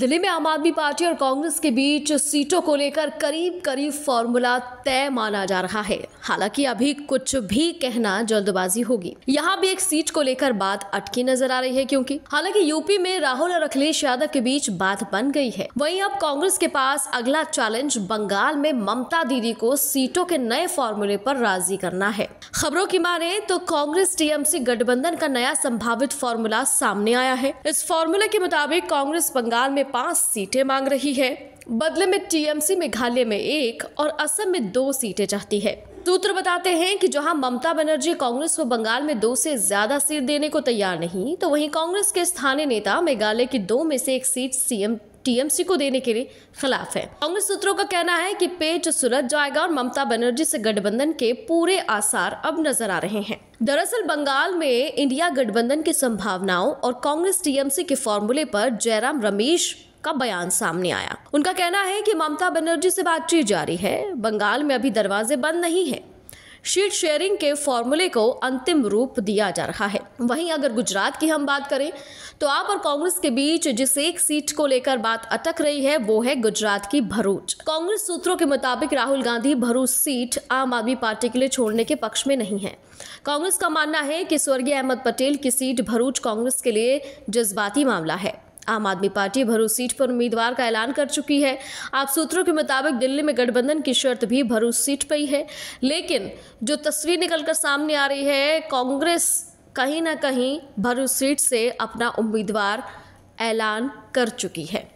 दिल्ली में आम आदमी पार्टी और कांग्रेस के बीच सीटों को लेकर करीब करीब फॉर्मूला तय माना जा रहा है हालांकि अभी कुछ भी कहना जल्दबाजी होगी यहाँ भी एक सीट को लेकर बात अटकी नजर आ रही है क्योंकि हालांकि यूपी में राहुल और अखिलेश यादव के बीच बात बन गई है वहीं अब कांग्रेस के पास अगला चैलेंज बंगाल में ममता दीदी को सीटों के नए फॉर्मूले पर राजी करना है खबरों की माने तो कांग्रेस टीएमसी गठबंधन का नया संभावित फॉर्मूला सामने आया है इस फॉर्मूला के मुताबिक कांग्रेस बंगाल में में पांच सीटें मांग रही है बदले में टीएमसी मेघालय में एक और असम में दो सीटें चाहती है सूत्र बताते हैं कि जहां ममता बनर्जी कांग्रेस को बंगाल में दो से ज्यादा सीट देने को तैयार नहीं तो वहीं कांग्रेस के स्थानीय नेता मेघालय की दो में से एक सीट सीएम टीएमसी को देने के लिए खिलाफ है कांग्रेस सूत्रों का कहना है कि पेट सुलझ जाएगा और ममता बनर्जी से गठबंधन के पूरे आसार अब नजर आ रहे हैं दरअसल बंगाल में इंडिया गठबंधन की संभावनाओं और कांग्रेस टीएमसी के फॉर्मूले पर जयराम रमेश का बयान सामने आया उनका कहना है कि ममता बनर्जी से बातचीत जारी है बंगाल में अभी दरवाजे बंद नहीं है शीट शेयरिंग के फॉर्मूले को अंतिम रूप दिया जा रहा है वहीं अगर गुजरात की हम बात करें तो आप और कांग्रेस के बीच जिस एक सीट को लेकर बात अटक रही है वो है गुजरात की भरूच कांग्रेस सूत्रों के मुताबिक राहुल गांधी भरूच सीट आम आदमी पार्टी के लिए छोड़ने के पक्ष में नहीं है कांग्रेस का मानना है कि स्वर्गीय अहमद पटेल की सीट भरूच कांग्रेस के लिए जज्बाती मामला है आम आदमी पार्टी भरूच सीट पर उम्मीदवार का ऐलान कर चुकी है आप सूत्रों के मुताबिक दिल्ली में गठबंधन की शर्त भी भरूच सीट पर ही है लेकिन जो तस्वीर निकलकर सामने आ रही है कांग्रेस कहीं ना कहीं भरूच सीट से अपना उम्मीदवार ऐलान कर चुकी है